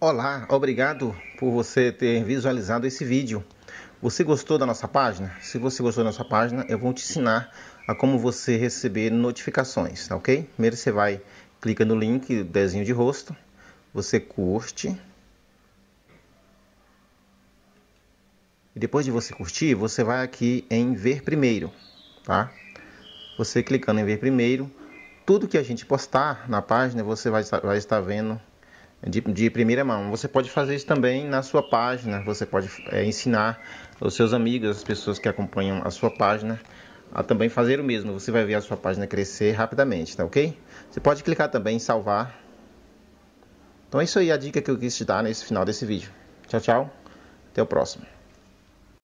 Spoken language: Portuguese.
Olá, obrigado por você ter visualizado esse vídeo. Você gostou da nossa página? Se você gostou da nossa página, eu vou te ensinar a como você receber notificações, tá ok? Primeiro você vai, clica no link, desenho de rosto, você curte. E depois de você curtir, você vai aqui em ver primeiro, tá? Você clicando em ver primeiro, tudo que a gente postar na página, você vai estar vendo de, de primeira mão. Você pode fazer isso também na sua página, você pode é, ensinar os seus amigos, as pessoas que acompanham a sua página, a também fazer o mesmo. Você vai ver a sua página crescer rapidamente, tá ok? Você pode clicar também em salvar. Então é isso aí a dica que eu quis te dar nesse final desse vídeo. Tchau, tchau. Até o próximo.